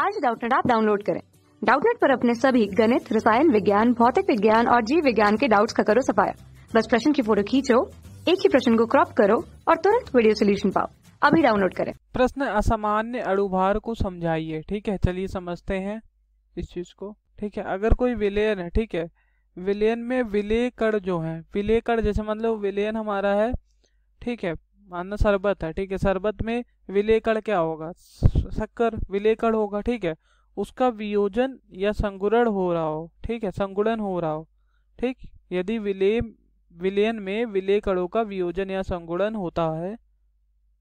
आज डाउटनेट आप डाउनलोड करें डाउटनेट पर अपने सभी गणित रसायन विज्ञान भौतिक विज्ञान और जीव विज्ञान के डाउट्स का करो सफाया बस प्रश्न की फोटो खींचो एक ही प्रश्न को क्रॉप करो और तुरंत वीडियो सोल्यूशन पाओ अभी डाउनलोड करें प्रश्न असामान्य अड़ुभार को समझाइए ठीक है चलिए समझते हैं इस चीज को ठीक है अगर कोई विलयन है ठीक है विलयन में विलय कण जो है विलय कण जैसे मतलब विलयन हमारा है ठीक है मानना शरबत है ठीक है शरबत में विलय कण क्या होगा शक्कर विलेकण होगा ठीक है उसका वियोजन या संगुरण हो रहा हो ठीक है संगुड़न हो रहा हो ठीक यदि विले विलयन में विलेकणों का वियोजन या संगुड़न होता है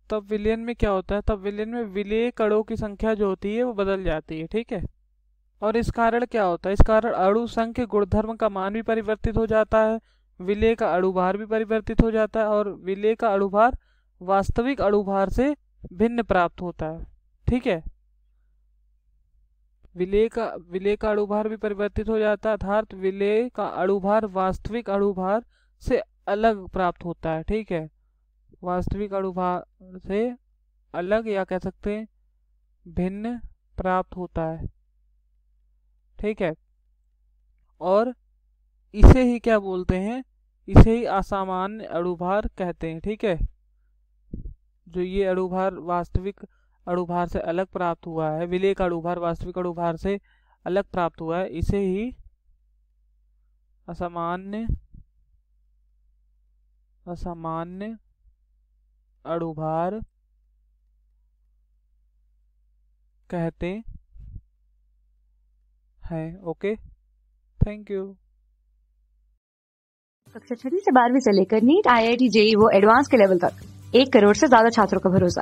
तब विलयन में क्या होता है तब विलयन में विलय कणों की संख्या जो होती है वो बदल जाती है ठीक है और इस कारण क्या होता है इस कारण अणु संख्य गुणधर्म का मान भी परिवर्तित हो जाता है विलय का अणुभार भी परिवर्तित हो जाता है और विलय का अणुभार वास्तविक अणुभार से भिन्न प्राप्त होता है ठीक है विलय का विलय का अणुभार भी परिवर्तित हो जाता है अर्थात विलय का अणुभार वास्तविक अणुभार से अलग प्राप्त होता है ठीक है वास्तविक अणुभार से अलग या कह सकते हैं भिन्न प्राप्त होता है ठीक है और इसे ही क्या बोलते हैं इसे ही असामान्य अणुभार कहते हैं ठीक है जो ये अणुभार वास्तविक अड़ुभार से अलग प्राप्त हुआ है विलय का अड़ुभार वास्तविक अड़ुभार से अलग प्राप्त हुआ है इसे ही असामान्य असामान्य अड़ुभार कहते हैं ओके थैंक यू कक्षा छठी से बारहवीं से लेकर NEET I I T JEE वो एडवांस के लेवल तक एक करोड़ से ज्यादा छात्रों का भरोसा